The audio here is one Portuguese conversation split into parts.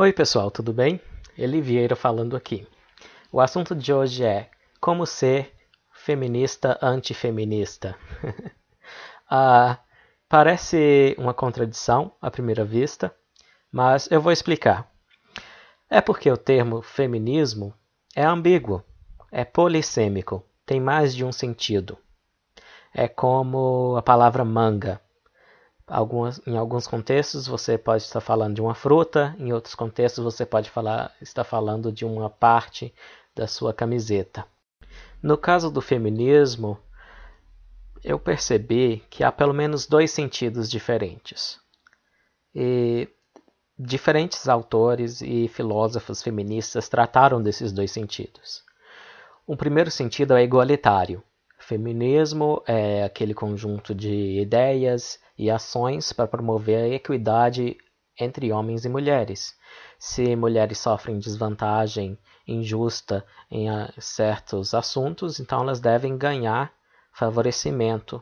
Oi, pessoal, tudo bem? Eli Vieira falando aqui. O assunto de hoje é como ser feminista antifeminista. ah, parece uma contradição à primeira vista, mas eu vou explicar. É porque o termo feminismo é ambíguo, é polissêmico, tem mais de um sentido. É como a palavra manga. Algumas, em alguns contextos você pode estar falando de uma fruta, em outros contextos você pode falar, estar falando de uma parte da sua camiseta. No caso do feminismo, eu percebi que há pelo menos dois sentidos diferentes. E diferentes autores e filósofos feministas trataram desses dois sentidos. Um primeiro sentido é igualitário, Feminismo é aquele conjunto de ideias e ações para promover a equidade entre homens e mulheres. Se mulheres sofrem desvantagem injusta em ah, certos assuntos, então elas devem ganhar favorecimento.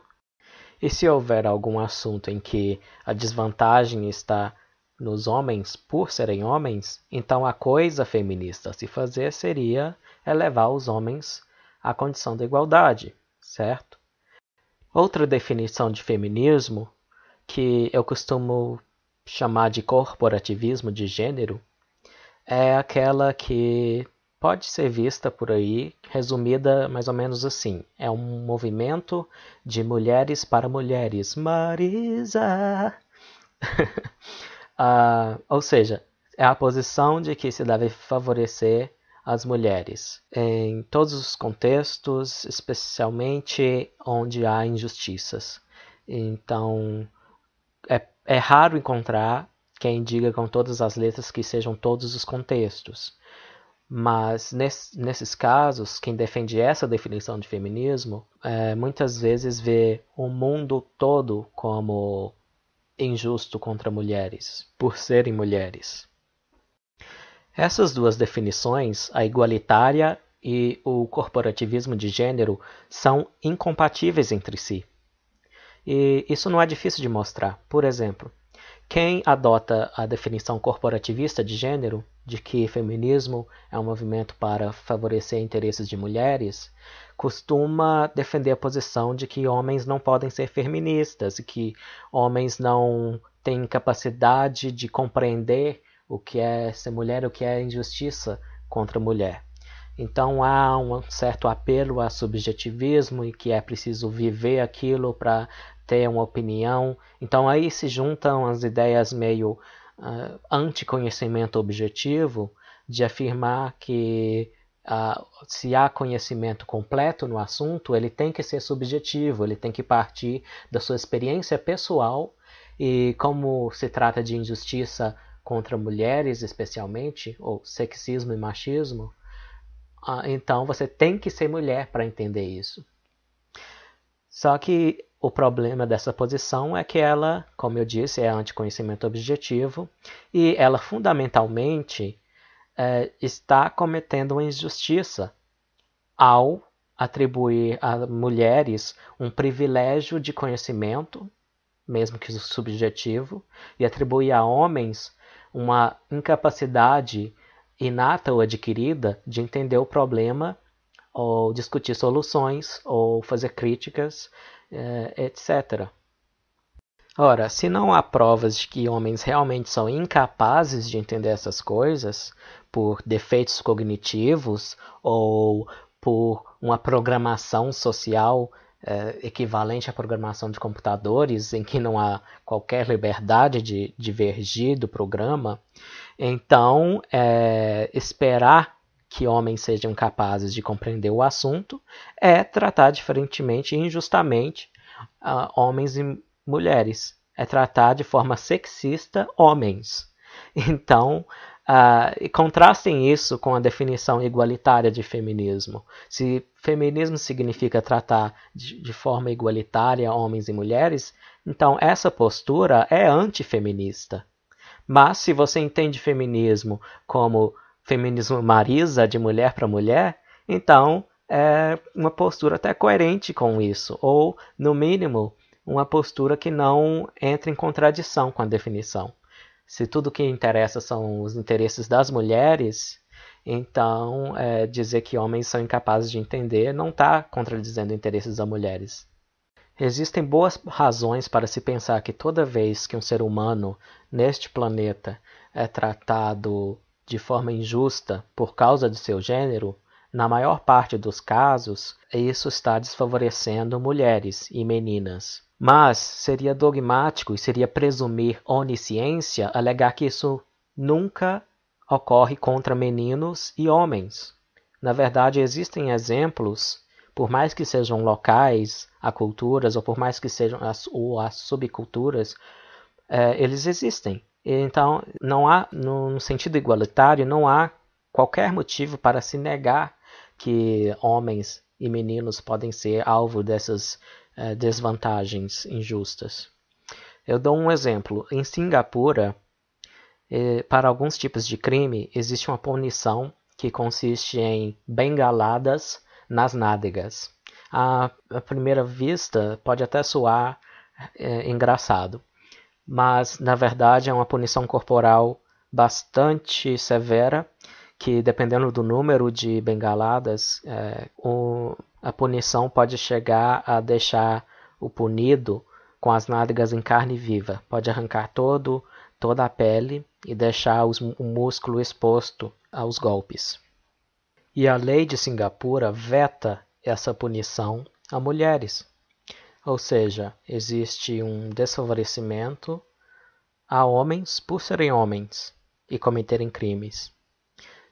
E se houver algum assunto em que a desvantagem está nos homens por serem homens, então a coisa feminista a se fazer seria elevar os homens à condição da igualdade certo? Outra definição de feminismo, que eu costumo chamar de corporativismo de gênero, é aquela que pode ser vista por aí, resumida mais ou menos assim: é um movimento de mulheres para mulheres. Marisa! uh, ou seja, é a posição de que se deve favorecer as mulheres, em todos os contextos, especialmente onde há injustiças. Então, é, é raro encontrar quem diga com todas as letras que sejam todos os contextos. Mas nesse, nesses casos, quem defende essa definição de feminismo é, muitas vezes vê o mundo todo como injusto contra mulheres, por serem mulheres. Essas duas definições, a igualitária e o corporativismo de gênero, são incompatíveis entre si. E isso não é difícil de mostrar. Por exemplo, quem adota a definição corporativista de gênero, de que feminismo é um movimento para favorecer interesses de mulheres, costuma defender a posição de que homens não podem ser feministas e que homens não têm capacidade de compreender o que é ser mulher, o que é injustiça contra a mulher. Então há um certo apelo a subjetivismo e que é preciso viver aquilo para ter uma opinião. Então aí se juntam as ideias meio uh, anti-conhecimento objetivo de afirmar que Uh, se há conhecimento completo no assunto, ele tem que ser subjetivo, ele tem que partir da sua experiência pessoal. E como se trata de injustiça contra mulheres especialmente, ou sexismo e machismo, ah, então você tem que ser mulher para entender isso. Só que o problema dessa posição é que ela, como eu disse, é anticonhecimento objetivo e ela fundamentalmente é, está cometendo uma injustiça ao atribuir a mulheres um privilégio de conhecimento, mesmo que subjetivo, e atribuir a homens uma incapacidade inata ou adquirida de entender o problema ou discutir soluções ou fazer críticas, eh, etc. Ora, se não há provas de que homens realmente são incapazes de entender essas coisas por defeitos cognitivos ou por uma programação social é, equivalente à programação de computadores, em que não há qualquer liberdade de divergir do programa, então é, esperar que homens sejam capazes de compreender o assunto é tratar diferentemente e injustamente uh, homens e mulheres, é tratar de forma sexista homens. Então, Uh, contrastem isso com a definição igualitária de feminismo. Se feminismo significa tratar de, de forma igualitária homens e mulheres, então essa postura é antifeminista. Mas se você entende feminismo como feminismo marisa, de mulher para mulher, então é uma postura até coerente com isso, ou, no mínimo, uma postura que não entra em contradição com a definição se tudo que interessa são os interesses das mulheres, então é, dizer que homens são incapazes de entender não está contradizendo interesses das mulheres. Existem boas razões para se pensar que toda vez que um ser humano neste planeta é tratado de forma injusta por causa de seu gênero, na maior parte dos casos, isso está desfavorecendo mulheres e meninas. Mas seria dogmático e seria presumir onisciência alegar que isso nunca ocorre contra meninos e homens. Na verdade, existem exemplos, por mais que sejam locais a culturas, ou por mais que sejam as, ou as subculturas, é, eles existem. Então, não há, num sentido igualitário, não há qualquer motivo para se negar que homens e meninos podem ser alvo dessas é, desvantagens injustas. Eu dou um exemplo. Em Singapura, é, para alguns tipos de crime, existe uma punição que consiste em bengaladas nas nádegas. À, à primeira vista, pode até soar é, engraçado, mas na verdade é uma punição corporal bastante severa que dependendo do número de bengaladas, é, o, a punição pode chegar a deixar o punido com as nádegas em carne viva, pode arrancar todo, toda a pele e deixar os, o músculo exposto aos golpes. E a lei de Singapura veta essa punição a mulheres. Ou seja, existe um desfavorecimento a homens por serem homens e cometerem crimes.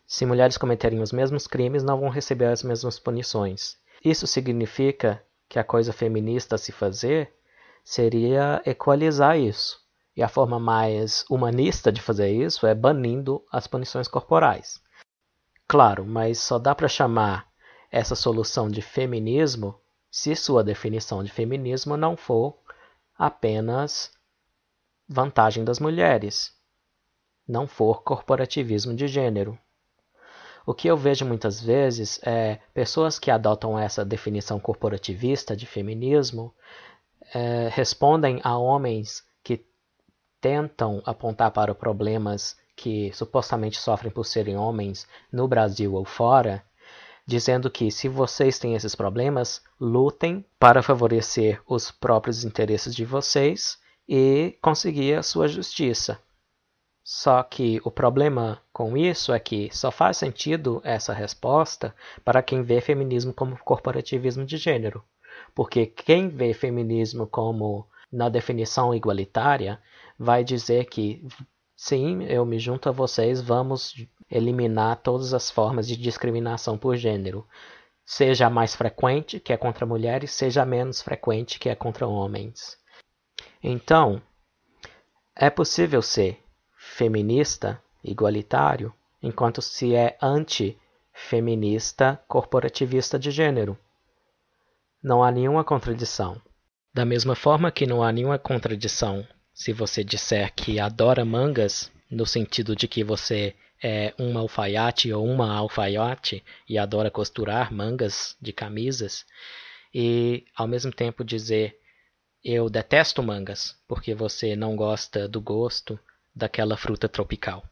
Se mulheres cometerem os mesmos crimes, não vão receber as mesmas punições. Isso significa que a coisa feminista a se fazer seria equalizar isso. E a forma mais humanista de fazer isso é banindo as punições corporais. Claro, mas só dá para chamar essa solução de feminismo se sua definição de feminismo não for apenas vantagem das mulheres, não for corporativismo de gênero. O que eu vejo muitas vezes é pessoas que adotam essa definição corporativista de feminismo é, respondem a homens que tentam apontar para problemas que supostamente sofrem por serem homens no Brasil ou fora, dizendo que se vocês têm esses problemas, lutem para favorecer os próprios interesses de vocês e conseguir a sua justiça. Só que o problema com isso é que só faz sentido essa resposta para quem vê feminismo como corporativismo de gênero. Porque quem vê feminismo como na definição igualitária vai dizer que sim, eu me junto a vocês, vamos eliminar todas as formas de discriminação por gênero. Seja mais frequente, que é contra mulheres, seja menos frequente, que é contra homens. Então, é possível ser feminista igualitário, enquanto se é anti-feminista corporativista de gênero. Não há nenhuma contradição. Da mesma forma que não há nenhuma contradição se você disser que adora mangas, no sentido de que você é um alfaiate ou uma alfaiate e adora costurar mangas de camisas, e ao mesmo tempo dizer eu detesto mangas porque você não gosta do gosto daquela fruta tropical.